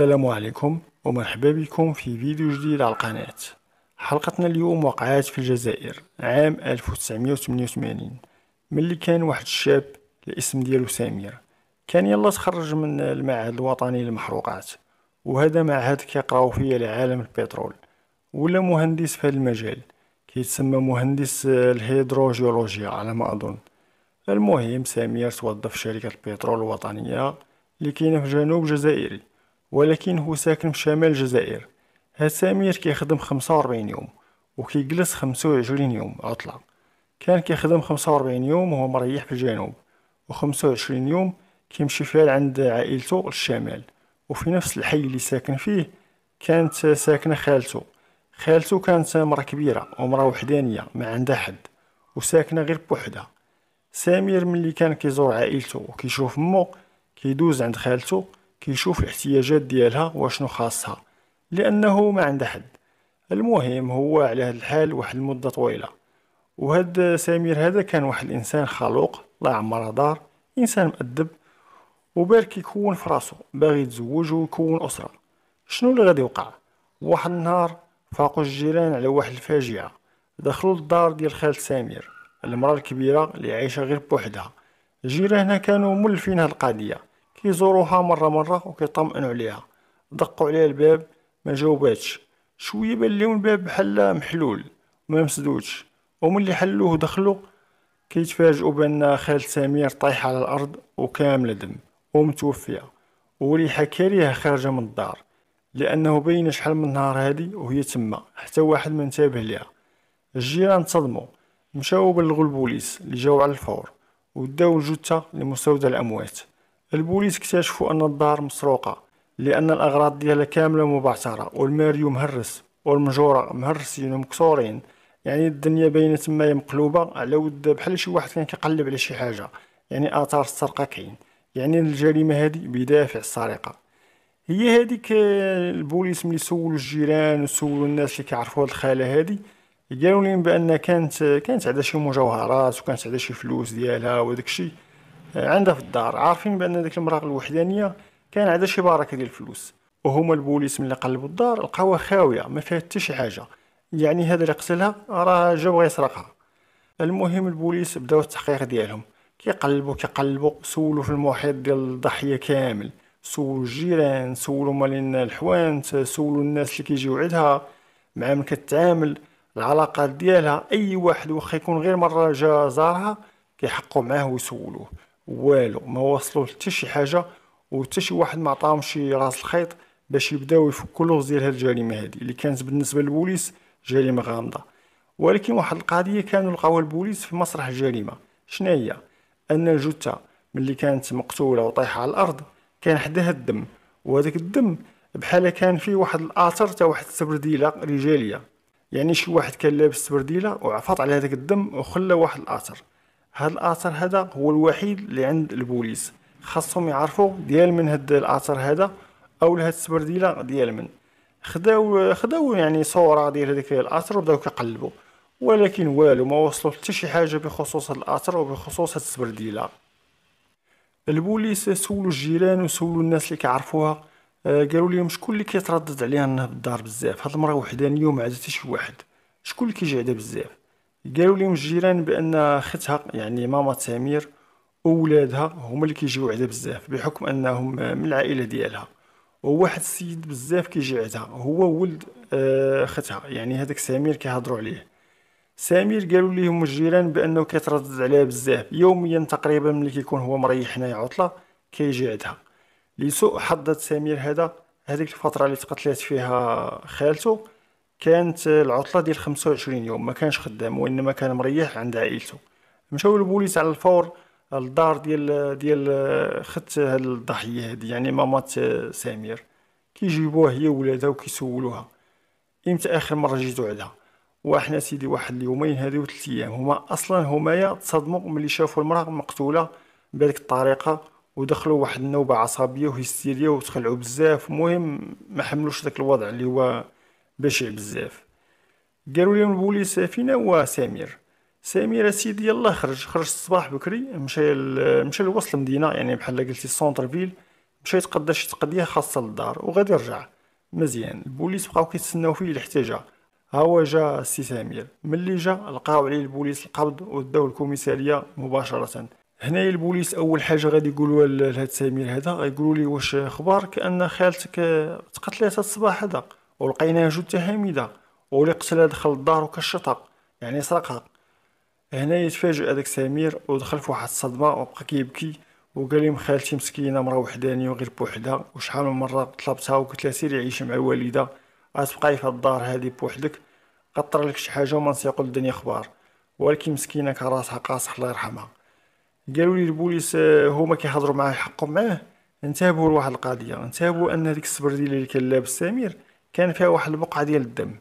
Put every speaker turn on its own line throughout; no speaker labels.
السلام عليكم ومرحبا بكم في فيديو جديد على القناة حلقتنا اليوم وقعات في الجزائر عام 1988 ملي كان واحد الشاب الاسم ديالو سمير كان يلا تخرج من المعهد الوطني للمحروقات وهذا معهد كيقراو فيه لعالم البترول ولا مهندس في هذا المجال كيتسمى مهندس الهيدروجيولوجيا على ما اظن المهم سمير توظف في شركة البترول الوطنية اللي كاينه في جنوب جزائري ولكن هو ساكن في شمال الجزائر هاد سمير كيخدم خمسة وربعين يوم وكيجلس خمسة وعشرين يوم عطلة كان كيخدم خمسة وربعين يوم وهو مريح في الجنوب وخمسة وعشرين يوم كيمشي فيها عند عائلته للشمال وفي نفس الحي اللي ساكن فيه كانت ساكنة خالته خالته كانت مرة كبيرة ومرة وحدانية ما عندها حد وساكنة غير بوحدها سمير ملي كان كيزور عائلته وكيشوف مو كيدوز عند خالته كيشوف الاحتياجات ديالها وشنو خاصها لانه ما عندها حد المهم هو على هاد الحال واحد المده طويله وهذا سمير هذا كان واحد الانسان خلوق الله يعمرها دار انسان مؤدب وبارك يكون في راسو باغي يتزوج ويكون اسره شنو اللي غادي يوقع واحد النهار فاقوا الجيران على واحد الفاجعه دخلوا للدار ديال خال سمير المراه الكبيره اللي عايشه غير بوحدها الجيران هنا كانوا مولفين هاد القضيه يزوروها مرة مرة وكيطمئنوا عليها دقوا عليها الباب ما جاوباتش شوية بان ليهم الباب بحال محلول ما مسدودش اللي حلوه دخلوا كيتفاجئوا بان خال سمير طايحة على الارض وكامل دم ومتوفية وريحة كريهة خارجة من الدار لانه بين شحال من نهار هادي وهي تما حتى واحد ما انتبه ليها الجيران تصدموا مشاو بلغوا البوليس اللي جاو على الفور وداو الجثة لمستودع الاموات البوليس اكتشفوا أن الدار مسروقة لأن الأغراض ديالها كاملة مبعثرة والماريو مهرس والمجورة مهرسين ومكسورين يعني الدنيا باينة تمايا مقلوبة على ود بحال شي واحد كان كيقلب على شي حاجة يعني آثار السرقة كاين يعني الجريمة هذه بدافع السرقة هي هذيك البوليس ملي سولوا الجيران وسولوا الناس اللي كيعرفوا هاد الخاله هادي قالوا لهم بان كانت كانت عندها شي مجوهرات وكانت عندها شي فلوس ديالها وداك الشيء عندها في الدار عارفين بان ديك المراه الوحدانيه كان عندها شي بركه ديال الفلوس وهما البوليس ملي قلبوا الدار لقاوها خاويه ما فيها حتى شي حاجه يعني هذا اللي قتلها راه جا بغا يسرقها المهم البوليس بداو التحقيق ديالهم كيقلبوا كيقلبوا سولوا في المحيط ديال الضحيه كامل سولوا الجيران سولوا مالين الحوانت سولوا الناس اللي كيجيو عندها مع من كتعامل العلاقات ديالها اي واحد واخا يكون غير مره جا زارها كيحقوا معاه ويسولوه والو ما وصلوا حتى شي حاجه وحتى شي واحد ما عطاهم شي راس الخيط باش يبداو يفكوا لغز ديال هاد الجريمه هادي اللي كانت بالنسبه للبوليس جريمه غامضه ولكن واحد القضيه كانوا لقاوها البوليس في مسرح الجريمه شنو هي ان جثه ملي كانت مقتوله وطايحه على الارض كان حداها الدم وهذاك الدم بحال كان فيه واحد الاثر تاع واحد السبرديله رجاليه يعني شي واحد كان لابس سبرديله وعفط على هذاك الدم وخلى واحد الاثر هاد الاثر هذا هو الوحيد اللي عند البوليس خاصهم يعرفوا ديال من هاد الاثر هذا او لهاد السبرديله ديال من خداو خداو يعني صوره ديال هذيك الاثر وبداو كيقلبوا ولكن والو ما وصلوا حتى شي حاجه بخصوص هاد الاثر وبخصوص هاد السبرديله البوليس سولوا الجيران وسولوا الناس اللي كيعرفوها آه، قالوا لهم شكون اللي كيتردد عليها انها بالدار بزاف هاد المره وحدانيه وما حتى شي واحد شكون اللي كيجي عندها بزاف قالوا لي الجيران بان ختها يعني ماما سمير وولادها هما اللي كيجيو عندها بزاف بحكم انهم من العائله ديالها وواحد السيد بزاف كيجي عندها هو ولد آه، ختها يعني هذاك سمير كيهضروا عليه سمير قالوا ليهم الجيران بانه كيتردد عليها بزاف يوميا تقريبا ملي كيكون هو مريح هنايا عطله كيجي عندها لسوء حظ سمير هذا هذيك الفتره اللي تقتلات فيها خالته كانت العطله ديال 25 يوم ما كانش خدام وانما كان مريح عند عائلته مشاو البوليس على الفور الدار ديال ديال خت هاد الضحيه هادي يعني مامات سمير كيجيبوها هي وولادها وكيسولوها امتى اخر مره جيتو عندها وحنا سيدي واحد اليومين هادو وثلاث ايام هما اصلا همايا تصدموا ملي شافوا المراه مقتوله بهاديك الطريقه ودخلوا واحد النوبه عصبيه وهستيريه وتخلعوا بزاف المهم ما حملوش داك الوضع اللي هو بشع بزاف قالوا لهم البوليس فينا هو سمير سمير سيدي يلا خرج خرج الصباح بكري مشى مشى لوسط المدينه يعني بحال قلتي السونتر فيل مشى يتقدى شي تقضيه خاصه للدار وغادي يرجع مزيان البوليس بقاو كيتسناو فيه الاحتجاج ها هو جا السي سمير ملي جا لقاو عليه البوليس القبض وداو الكوميساريه مباشره هنايا البوليس اول حاجه غادي يقولوها لهاد سمير هذا غيقولوا لي واش اخبارك ان خالتك تقتلات الصباح هذا ولقيناه جثه حامده ولي قتلها دخل الدار وكشطها يعني سرقها هنا يتفاجئ هذاك سمير ودخل في واحد الصدمه وبقى كيبكي وقال لي خالتي مسكينه مرا وحدانيه وغير بوحدها وشحال من مره طلبتها وقلت لها سيري عيشي مع الوالده غتبقاي في الدار هذه بوحدك قطر لك شي حاجه وما نسيقوا الدنيا اخبار ولكن مسكينه كان راسها قاصح الله يرحمها قالوا لي البوليس آه، هما كيهضروا معاه يحقوا معاه انتبهوا لواحد القضيه انتبهوا ان هذيك السبرديله اللي كان لابس سمير كان فيها واحد البقعه ديال الدم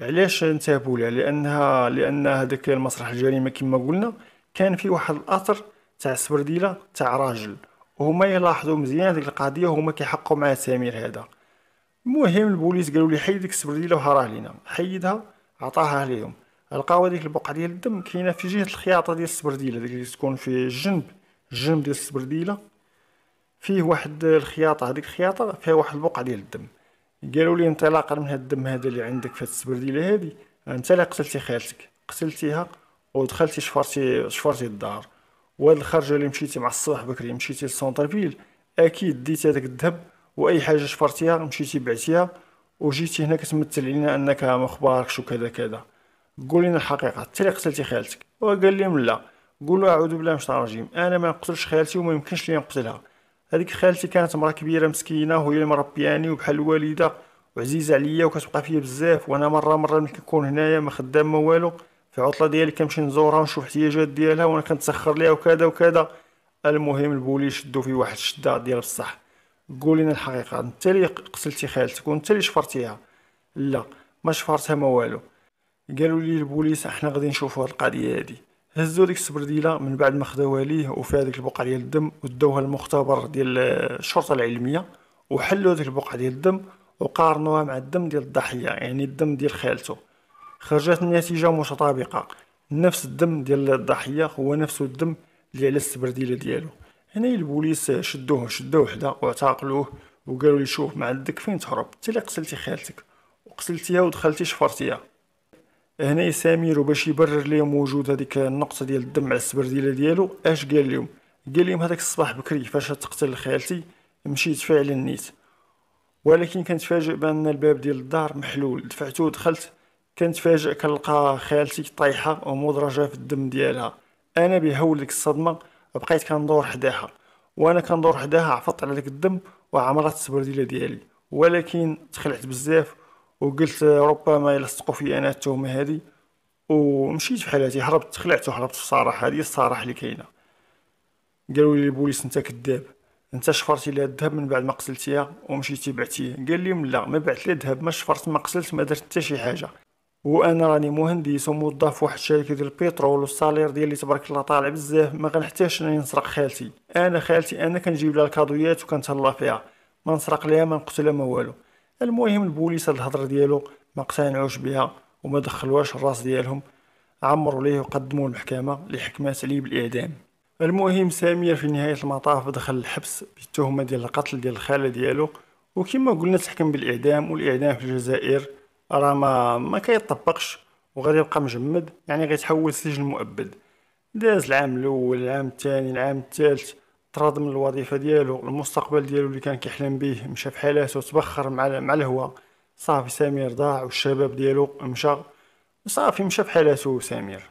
علاش انتابوا لها لانها لان هذاك المسرح الجريمه كما قلنا كان فيه واحد الاثر تاع السبرديله تاع راجل وهما يلاحظوا مزيان ديك القضيه وهما كيحقوا مع سمير هذا المهم البوليس قالوا لي حيد ديك السبرديله وهراه لينا حيدها عطاها ليهم لقاو هذيك البقعه ديال الدم كاينه في جهه الخياطه ديال السبرديله ديك اللي تكون في الجنب الجنب ديال السبرديله فيه واحد الخياطه هذيك الخياطه فيها واحد البقعه ديال الدم قالوا لي انطلاقا من هاد الدم هذا اللي عندك في هاد السبرديله هادي آه، انت اللي قتلتي خالتك قتلتيها ودخلتي شفرتي شفرتي الدار وهاد الخرجه اللي مشيتي مع الصباح بكري مشيتي للسونتر فيل اكيد ديتي هذاك الذهب واي حاجه شفرتيها مشيتي بعتيها وجيتي هنا كتمثل لنا انك مخباركش شو كذا قول لنا الحقيقه انت اللي قتلتي خالتك وقال لي لا قولوا اعوذ بالله من الشيطان الرجيم انا ما نقتلش خالتي وما يمكنش لي نقتلها هذيك خالتي كانت مرا كبيره مسكينه وهي اللي مربياني وبحال الوالده وعزيزه عليا وكتبقى فيا بزاف وانا مره مره ملي كنكون هنايا ما خدام ما والو في عطله ديالي كنمشي نزورها ونشوف احتياجات ديالها وانا كنتسخر ليها وكذا وكذا المهم البولي شدو في واحد الشده ديال بصح قولينا الحقيقه انت اللي قتلتي خالتك وانت اللي شفرتيها لا ما شفرتها ما والو قالوا لي البوليس احنا غادي نشوفوا هاد القضيه هادي هزوا ديك السبرديله من بعد ما خداوها ليه وفيها هذيك البقعه ديال الدم وداوها للمختبر ديال الشرطه العلميه وحلوا ديك البقعه ديال الدم وقارنوها مع الدم ديال الضحيه يعني الدم ديال خالته خرجت النتيجه متطابقه نفس الدم ديال الضحيه هو نفس الدم اللي على السبرديله ديالو هنا يعني البوليس شدوه شدوه وحده واعتقلوه وقالوا لي شوف ما عندك فين تهرب انت اللي قتلتي خالتك وقتلتيها ودخلتي شفرتيها هنا سمير باش يبرر ليهم وجود هذيك النقطه ديال الدم على السبرديله ديالو اش قال لهم قال لهم هذاك الصباح بكري فاش تقتل خالتي مشيت فعلا نيت ولكن فاجئ بان الباب ديال الدار محلول دفعته ودخلت فاجئ كنلقى خالتي طايحه ومدرجه في الدم ديالها انا بهول ديك الصدمه بقيت كندور حداها وانا كندور حداها عفطت على ديك الدم وعمرت السبرديله ديالي ولكن تخلعت بزاف وقلت ربما يلصقوا في انا التهمه هذه ومشيت بحال هاتي هربت خلعت وهربت الصراحه هذه الصراحه اللي كاينه قالوا لي البوليس انت كذاب انت شفرتي لها الذهب من بعد ما قتلتيها ومشيتي بعتيه قال لي لا ما بعت لها الذهب ما شفرت ما قتلت ما درت حتى شي حاجه وانا راني مهندس وموظف في واحد الشركه ديال البترول والسالير ديالي تبارك الله طالع بزاف ما غنحتاجش اني نسرق خالتي انا خالتي انا كنجيب لها الكادويات وكنتهلا فيها ما نسرق ليها ما نقتلها ما والو المهم البوليس هاد الهضره ديالو ما اقتنعوش بها وما دخلوهاش الراس ديالهم عمروا ليه وقدموا المحكمه اللي حكمات عليه بالاعدام المهم سمير في نهايه المطاف دخل الحبس بالتهمه ديال القتل ديال الخاله ديالو وكما قلنا تحكم بالاعدام والاعدام في الجزائر راه ما ما كيطبقش وغادي يبقى مجمد يعني غيتحول سجن مؤبد داز العام الاول العام الثاني العام الثالث تراض من الوظيفه ديالو المستقبل ديالو اللي كان كيحلم به مشى حالاته تبخر مع مع الهوا صافي سمير ضاع والشباب ديالو مشى صافي مشى حالاته سمير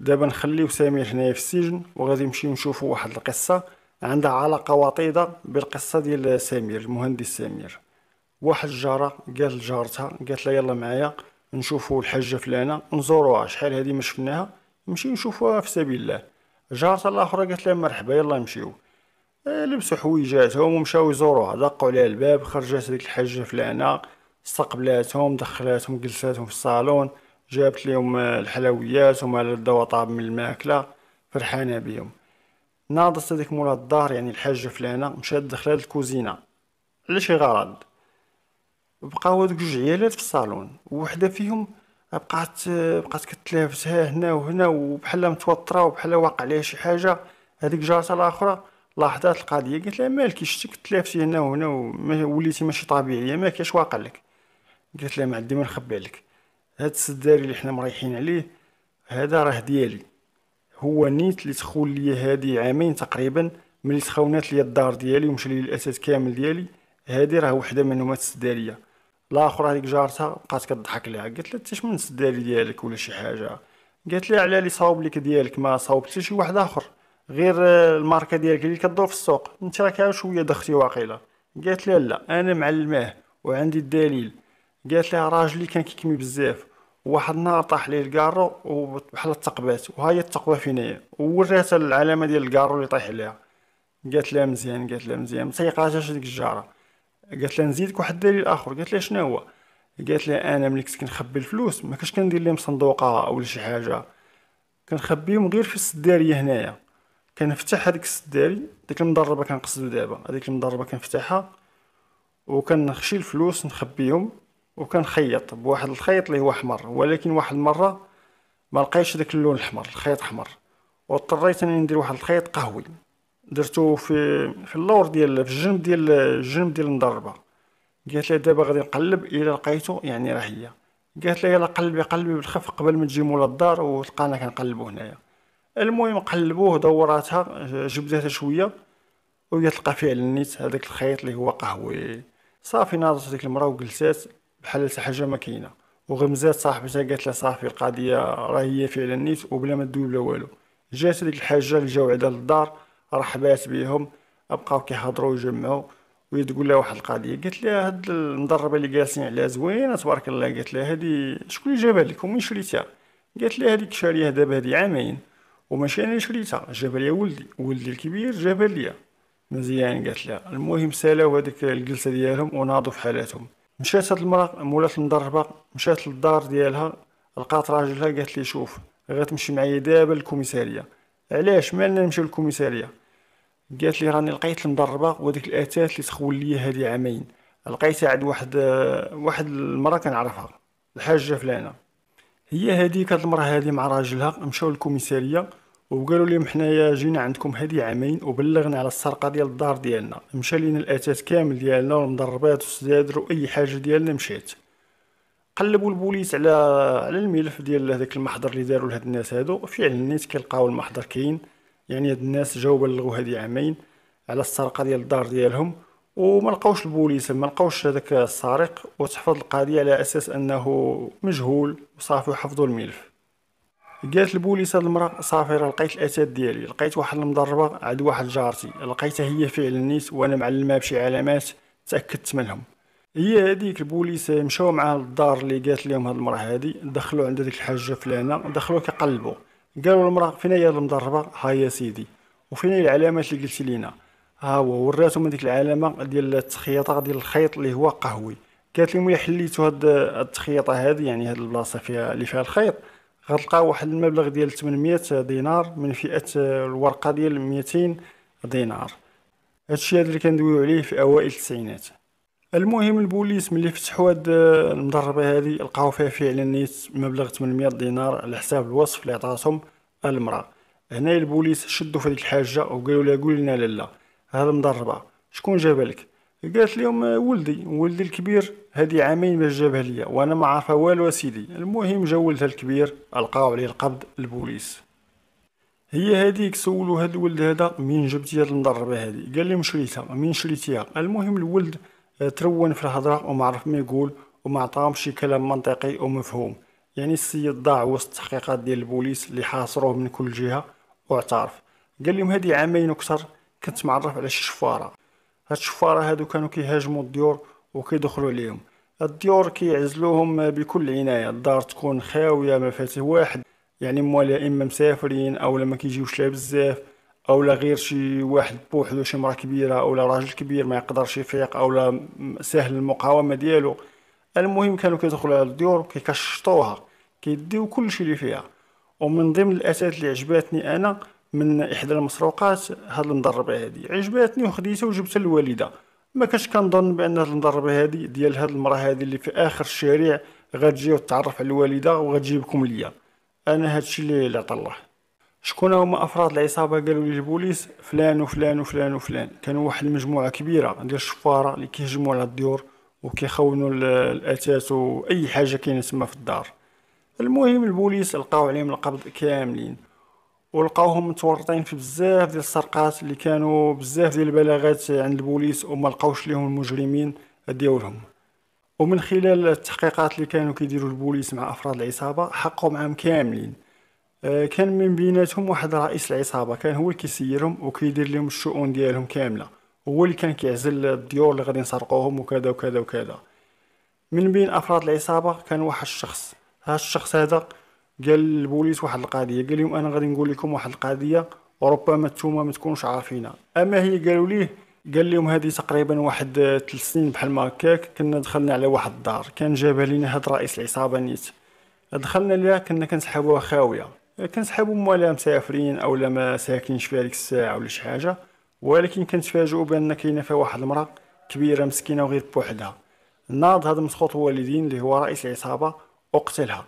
دابا نخليو سمير هنايا في السجن وغادي نمشيو نشوفو واحد القصه عندها علاقه وطيده بالقصه ديال سمير المهندس سمير واحد الجاره قال لجارتها قالت لها يلا معايا نشوفو الحاجه فلانه نزوروها شحال هادي ما شفناها نمشيو نشوفوها في سبيل الله جارته الاخرى قالت لها مرحبا يلا نمشيو آه، لبسوا حويجاتهم ومشاو يزوروها دقوا عليها الباب خرجت ديك الحاجه فلانه استقبلاتهم دخلاتهم جلساتهم في الصالون جابت لهم آه، الحلويات وما لداو طاب من الماكله فرحانه بهم ناضت هذيك مولا الدار يعني الحاجه فلانه مشات دخلات الكوزينه على شي غرض بقاو هذوك جوج عيالات في الصالون وحده فيهم بقات بقات كتلافس هنا وهنا وبحال متوتره وبحال واقع ليها شي حاجه هذيك جارتها الاخرى لاحظات القضيه قالت لها مالك شتي كتلافتي هنا وهنا وليتي ماشي طبيعيه ما كاش واقع لك قالت لها ما عندي ما نخبي عليك هاد السداري اللي حنا مريحين عليه هذا راه ديالي هو نيت اللي تخول لي هادي عامين تقريبا ملي تخونات لي الدار ديالي ومشى لي الاساس كامل ديالي هادي راه وحده من هما السداريه الاخر هذيك جارتها بقات كضحك ليها قالت لها انت من السداري ديالك ولا شي حاجه قالت لي على لي صاوب لك ديالك ما صاوب شي واحد اخر غير الماركه ديالك اللي كدور في السوق انت راك شويه دختي واقيله قالت لها لا انا معلماه وعندي الدليل قالت لها راجلي كان كيكمي بزاف واحد النهار طاح ليه الكارو وبحال التقبات وهاي التقبه فينايا ووراتها العلامه ديال الكارو اللي طايح عليها قالت لها مزيان قالت لها مزيان متيقاتهاش ديك الجاره قالت لها نزيدك واحد الدليل اخر قالت لها شنو هو قالت لها انا ملي كنت كنخبي الفلوس ما كاش كندير لهم صندوقه ولا شي حاجه كنخبيهم غير في السداريه هنايا كنفتح هذيك السداري ديك المضربه كنقصدو دابا هذيك المضربه كنفتحها وكنخشي الفلوس نخبيهم وكنخيط بواحد الخيط اللي هو احمر ولكن واحد المره ما لقيتش داك اللون الاحمر الخيط احمر واضطريت اني ندير واحد الخيط قهوي درتو في في اللور ديال في الجنب ديال الجنب ديال المضربه قالت لي دابا غادي نقلب الا لقيتو يعني راه هي قالت لي يلا قلبي قلبي بالخف قبل ما تجي مولا الدار وتلقانا كنقلبو هنايا المهم قلبوه دوراتها جبداتها شويه وهي تلقى فعلا نيت هذاك الخيط اللي هو قهوي صافي ناضت ديك المراه وجلسات بحال حتى حاجه ما كاينه وغمزات صاحبتها قالت لها صافي القضيه راه هي فعلا نيت وبلا ما تدوي بلا والو جات هذيك الحاجه اللي جاو عندها للدار رحبات بيهم بقاو كيهضروا ويجمعوا وهي تقول لها واحد القضيه قالت لها هاد المدربه اللي جالسين عليها زوينه تبارك الله قالت لها هادي شكون اللي جابها لك ومن شريتها قالت لها هذيك شاريها دابا هادي عامين وماشي انا شريتها جابها ليا ولدي ولدي الكبير جابها ليا مزيان قالت لها المهم سالاو هذيك الجلسه ديالهم وناضوا في حالاتهم مشات هاد المراه مولات المدربه مشات للدار ديالها لقات راجلها قالت لي شوف غتمشي معايا دابا للكوميساريه علاش مالنا نمشيو للكوميساريه قالت لي راني لقيت المدربه وديك الاتات اللي تخول لي هذه عامين لقيتها عند واحد واحد المراه كنعرفها الحاجه فلانه هي هذيك المراه هذه مع راجلها مشاو للكوميساريه وقالوا لهم حنايا جينا عندكم هذه عامين وبلغنا على السرقه ديال الدار ديالنا مشى لينا الاتات كامل ديالنا والمدربات والسدادر واي حاجه ديالنا مشات قلبوا البوليس على على الملف ديال هذاك المحضر اللي داروا لهاد الناس هادو فعلا نيت كيلقاو المحضر كاين يعني هاد الناس جاو بلغوا هادي عامين على السرقه ديال الدار ديالهم وما لقاوش البوليس ما لقاوش هذاك السارق وتحفظ القضيه على اساس انه مجهول وصافي وحفظوا الملف قالت البوليس هاد المراه صافي راه لقيت الاثاث ديالي لقيت واحد المضربه عند واحد جارتي لقيتها هي فعلا نيت وانا معلمها بشي علامات تاكدت منهم هي هذيك البوليس مشاو معاها للدار اللي قالت لهم هاد المراه هادي دخلوا عند ديك الحاجه فلانه دخلوا كيقلبوا قالوا المراه فين هي المضربه ها يا سيدي وفين هي العلامات اللي قلتي لينا ها هو وراتهم هذيك العلامه ديال التخيطه ديال الخيط اللي هو قهوي قالت لهم حليتو هاد التخيطه هذه يعني هاد البلاصه فيها اللي فيها الخيط غتلقى واحد المبلغ ديال 800 دينار من فئه الورقه ديال 200 دينار هادشي هذا اللي كندويو عليه في اوائل التسعينات المهم البوليس ملي فتحوا هاد المضربه هذه لقاو فيها فعلا نيت مبلغ 800 دينار على حساب الوصف اللي عطاتهم المراه هنا البوليس شدوا في هذيك الحاجه وقالوا لها قول لنا لا هاد المضربه شكون جابها لك قالت لهم ولدي ولدي الكبير هادي عامين باش جابها ليا وانا ما عارفه والو اسيدي المهم جا ولدها الكبير القاو عليه القبض البوليس هي هذيك سولو هاد الولد هذا من جبتي هاد المضربه هادي قال لي شريتها من شريتيها المهم الولد ترون في الهضرة وما عرف ما يقول وما عطاهم شي كلام منطقي ومفهوم يعني السيد ضاع وسط التحقيقات ديال البوليس اللي حاصروه من كل جهة واعترف قال لهم هذه عامين وكثر كنت معرف على شي شفارة هاد الشفارة هادو كانوا كيهاجموا الديور وكيدخلوا عليهم الديور كيعزلوهم بكل عناية الدار تكون خاوية ما فاتح واحد يعني موالي اما مسافرين او لما كيجيوش لها بزاف او لا غير شي واحد بوحدو شي مرا كبيره او لا راجل كبير ما يقدرش يفيق او لا سهل المقاومه ديالو المهم كانوا كيدخلوا على الديور كيكشطوها كيديو كلشي اللي فيها ومن ضمن الاثاث اللي عجباتني انا من احدى المسروقات هاد المضربه هادي عجباتني وخديتها وجبتها للوالده ما كنتش كنظن بان هاد المضربه هادي ديال هاد المراه هادي اللي في اخر الشارع غتجي وتتعرف على الوالده وغتجيبكم ليا انا هادشي اللي عطى الله شكون هما افراد العصابه قالوا لي البوليس فلان وفلان وفلان وفلان كانوا واحد المجموعه كبيره ديال الشفاره اللي كيهجموا على الديور وكيخونوا الاثاث واي حاجه كاينه تما في الدار المهم البوليس لقاو عليهم القبض كاملين ولقاوهم متورطين في بزاف ديال السرقات اللي كانوا بزاف ديال البلاغات عند البوليس وما لقاوش ليهم المجرمين ديالهم ومن خلال التحقيقات اللي كانوا كيديروا البوليس مع افراد العصابه حقهم عام كاملين كان من بيناتهم واحد رئيس العصابه كان هو اللي كيسيرهم وكيدير لهم الشؤون ديالهم كامله هو اللي كان كيعزل الديور اللي غادي نسرقوهم وكذا وكذا وكذا من بين افراد العصابه كان واحد الشخص هذا الشخص هذا قال للبوليس واحد القضيه قال لهم انا غادي نقول لكم واحد القضيه وربما نتوما ما تكونوش عارفينها اما هي قالوا ليه قال لهم هذه تقريبا واحد ثلاث سنين بحال ما هكاك كنا دخلنا على واحد الدار كان جابها لينا هاد رئيس العصابه نيت دخلنا ليها كنا كنسحابوها خاويه كنسحابو موالا مسافرين او ما ساكنينش في هذيك الساعه ولا شي حاجه ولكن كنتفاجئوا بان كاينه فيها واحد المراه كبيره مسكينه وغير بوحدها ناض هذا مسخوط والدين اللي هو رئيس العصابه اقتلها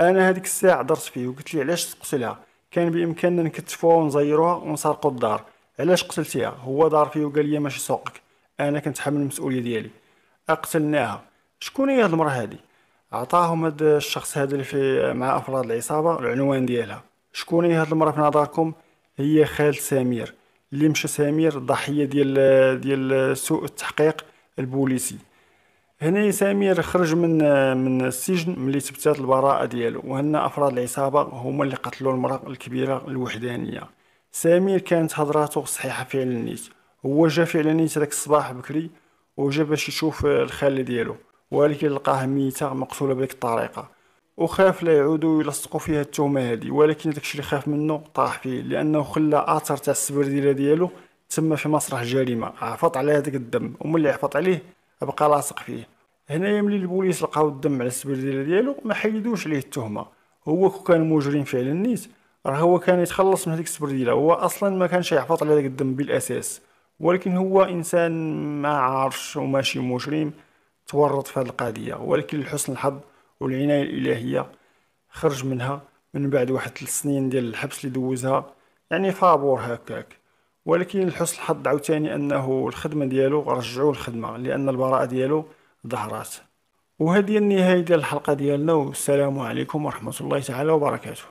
انا هذيك الساعه درت فيه وقلت لي علاش تقتلها كان بامكاننا نكتفوها ونزيروها ونسرقوا الدار علاش قتلتيها هو دار فيه وقال لي ماشي سوقك انا كنتحمل المسؤوليه ديالي اقتلناها شكون هي هاد المراه هذه عطاهم هاد الشخص هذا اللي في مع افراد العصابه العنوان ديالها شكون هي هاد المراه في نظركم هي خالد سمير اللي مشى سمير ضحيه ديال ديال سوء التحقيق البوليسي هنا سمير خرج من من السجن ملي تبتات البراءه ديالو وهنا افراد العصابه هما اللي قتلوا المراه الكبيره الوحدانيه سمير كانت هضراتو صحيحه فعلا نيت هو جا فعلا نيت داك الصباح بكري وجا باش يشوف الخال ديالو ولكن لقاه ميتة مقتولة بهذيك الطريقة وخاف لا يعودوا يلصقوا فيها التهمه هذه ولكن داكشي اللي خاف منه طاح فيه لانه خلى اثر تاع السبرديله ديالو تما في مسرح جريمه عفط على هذاك الدم وملي عفط عليه بقى لاصق فيه هنايا ملي البوليس لقاو الدم على السبرديله ديالو ما حيدوش عليه التهمه هو كو كان مجرم فعلا نيت راه هو كان يتخلص من هذيك السبرديله هو اصلا ما كانش يحفظ على هذاك الدم بالاساس ولكن هو انسان ما عارفش وماشي مجرم تورط في هذه القضية ولكن لحسن الحظ والعناية الإلهية خرج منها من بعد واحد ثلاث سنين ديال الحبس اللي دوزها يعني فابور هكاك ولكن لحسن الحظ عاوتاني انه الخدمه ديالو رجعوه الخدمه لان البراءه ديالو ظهرات وهذه النهايه ديال الحلقه ديالنا والسلام عليكم ورحمه الله تعالى وبركاته